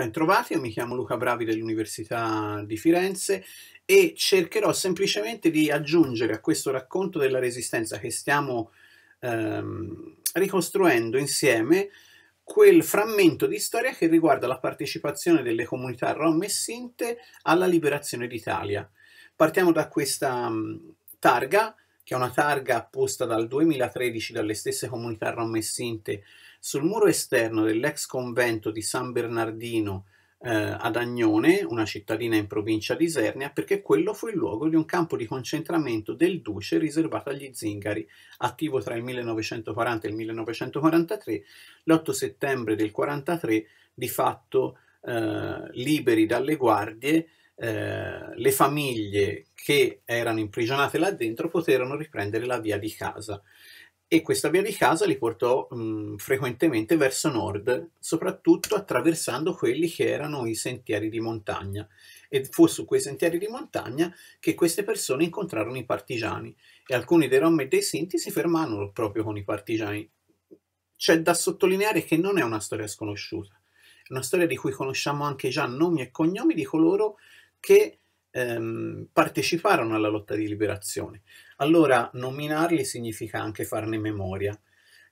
Bentrovati, io mi chiamo Luca Bravi dell'Università di Firenze e cercherò semplicemente di aggiungere a questo racconto della resistenza che stiamo ehm, ricostruendo insieme quel frammento di storia che riguarda la partecipazione delle comunità rom e sinte alla liberazione d'Italia. Partiamo da questa mm, targa, che è una targa apposta dal 2013 dalle stesse comunità rom e sinte sul muro esterno dell'ex convento di San Bernardino eh, ad Agnone, una cittadina in provincia di Isernia, perché quello fu il luogo di un campo di concentramento del duce riservato agli zingari, attivo tra il 1940 e il 1943. L'8 settembre del 1943, di fatto eh, liberi dalle guardie, eh, le famiglie che erano imprigionate là dentro poterono riprendere la via di casa e questa via di casa li portò mh, frequentemente verso nord, soprattutto attraversando quelli che erano i sentieri di montagna. E fu su quei sentieri di montagna che queste persone incontrarono i partigiani e alcuni dei Rom e dei Sinti si fermarono proprio con i partigiani. C'è da sottolineare che non è una storia sconosciuta, è una storia di cui conosciamo anche già nomi e cognomi di coloro che ehm, parteciparono alla lotta di liberazione. Allora nominarli significa anche farne memoria.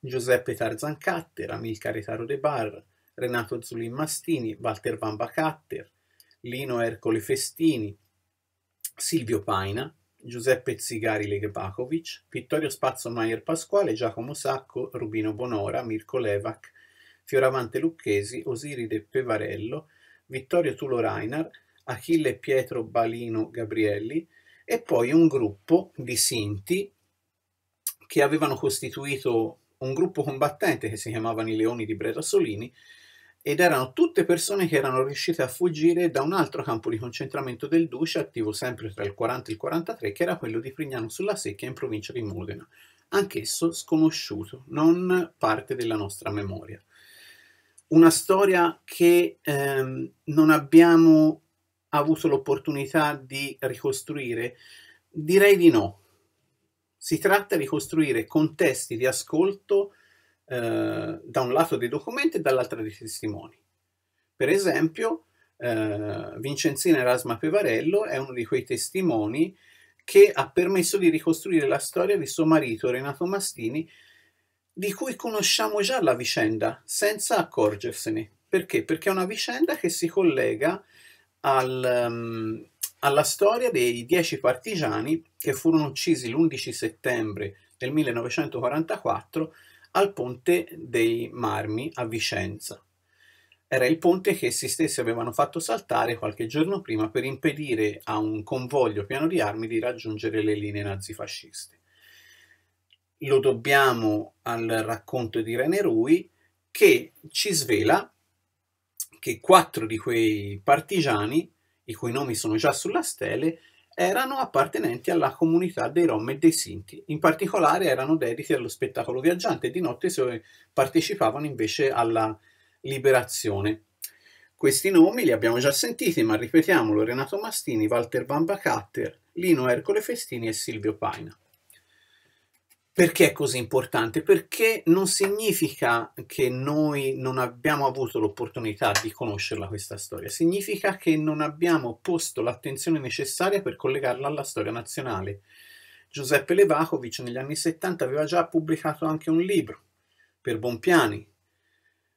Giuseppe Tarzan Catter, Amilcare Taro De Bar, Renato Zulin Mastini, Walter Bamba Catter, Lino Ercole Festini, Silvio Paina, Giuseppe Zigari Legbakovic, Vittorio Spazzo Maier Pasquale, Giacomo Sacco, Rubino Bonora, Mirko Levac, Fioravante Lucchesi, Osiride Pevarello, Vittorio Tulo Reinar, Achille Pietro Balino Gabrielli, e poi un gruppo di Sinti che avevano costituito un gruppo combattente che si chiamavano i Leoni di Brerasolini ed erano tutte persone che erano riuscite a fuggire da un altro campo di concentramento del Duce, attivo sempre tra il 40 e il 43, che era quello di Prignano sulla Secchia in provincia di Modena, anch'esso sconosciuto, non parte della nostra memoria. Una storia che ehm, non abbiamo ha avuto l'opportunità di ricostruire? Direi di no. Si tratta di costruire contesti di ascolto eh, da un lato dei documenti e dall'altro dei testimoni. Per esempio, eh, Vincenzino Erasma Pevarello è uno di quei testimoni che ha permesso di ricostruire la storia di suo marito Renato Mastini, di cui conosciamo già la vicenda senza accorgersene. Perché? Perché è una vicenda che si collega al, um, alla storia dei dieci partigiani che furono uccisi l'11 settembre del 1944 al ponte dei Marmi a Vicenza. Era il ponte che essi stessi avevano fatto saltare qualche giorno prima per impedire a un convoglio pieno di armi di raggiungere le linee nazifasciste. Lo dobbiamo al racconto di René Rui che ci svela che quattro di quei partigiani, i cui nomi sono già sulla stele, erano appartenenti alla comunità dei Rom e dei Sinti. In particolare erano dediti allo spettacolo viaggiante e di notte partecipavano invece alla liberazione. Questi nomi li abbiamo già sentiti, ma ripetiamolo: Renato Mastini, Walter Van Bacatter, Lino Ercole Festini e Silvio Paina. Perché è così importante? Perché non significa che noi non abbiamo avuto l'opportunità di conoscerla questa storia, significa che non abbiamo posto l'attenzione necessaria per collegarla alla storia nazionale. Giuseppe Levakovic negli anni 70 aveva già pubblicato anche un libro per Bonpiani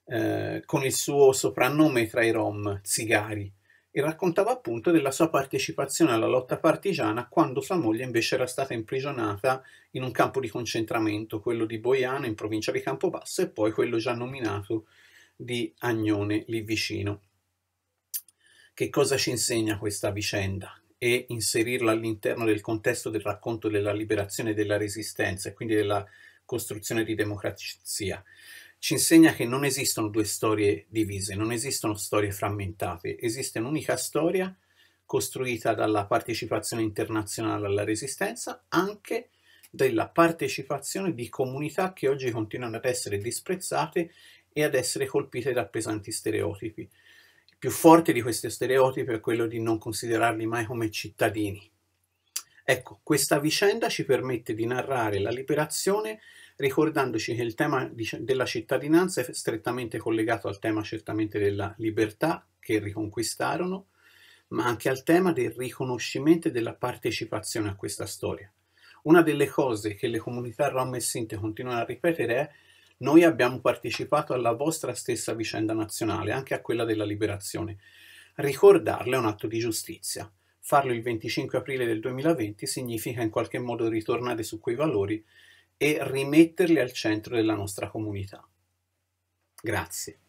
eh, con il suo soprannome tra i rom, Zigari e raccontava appunto della sua partecipazione alla lotta partigiana quando sua moglie invece era stata imprigionata in un campo di concentramento, quello di Boiano in provincia di Campobasso e poi quello già nominato di Agnone lì vicino. Che cosa ci insegna questa vicenda? E inserirla all'interno del contesto del racconto della liberazione e della resistenza e quindi della costruzione di democrazia ci insegna che non esistono due storie divise, non esistono storie frammentate, esiste un'unica storia costruita dalla partecipazione internazionale alla resistenza, anche della partecipazione di comunità che oggi continuano ad essere disprezzate e ad essere colpite da pesanti stereotipi. Il più forte di questi stereotipi è quello di non considerarli mai come cittadini. Ecco, questa vicenda ci permette di narrare la liberazione ricordandoci che il tema della cittadinanza è strettamente collegato al tema certamente della libertà che riconquistarono, ma anche al tema del riconoscimento e della partecipazione a questa storia. Una delle cose che le comunità rom e sinte continuano a ripetere è noi abbiamo partecipato alla vostra stessa vicenda nazionale, anche a quella della liberazione. Ricordarla è un atto di giustizia. Farlo il 25 aprile del 2020 significa in qualche modo ritornare su quei valori e rimetterli al centro della nostra comunità. Grazie.